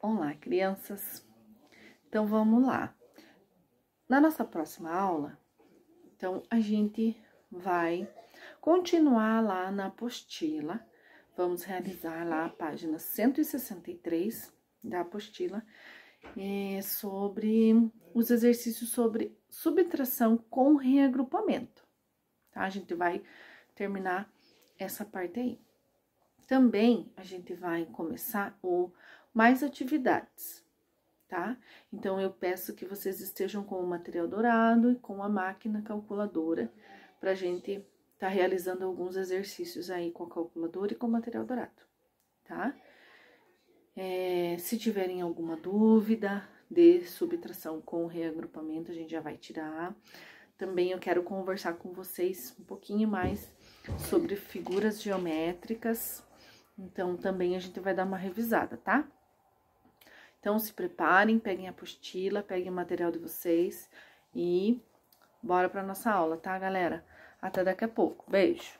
Olá, crianças! Então, vamos lá. Na nossa próxima aula, então, a gente vai continuar lá na apostila. Vamos realizar lá a página 163 da apostila é, sobre os exercícios sobre subtração com reagrupamento. Tá? A gente vai terminar essa parte aí. Também a gente vai começar o mais atividades, tá? Então, eu peço que vocês estejam com o material dourado e com a máquina calculadora para a gente tá realizando alguns exercícios aí com a calculadora e com o material dourado, tá? É, se tiverem alguma dúvida de subtração com reagrupamento, a gente já vai tirar. Também eu quero conversar com vocês um pouquinho mais sobre figuras geométricas. Então, também a gente vai dar uma revisada, tá? Então, se preparem, peguem a apostila, peguem o material de vocês e bora para nossa aula, tá, galera? Até daqui a pouco. Beijo!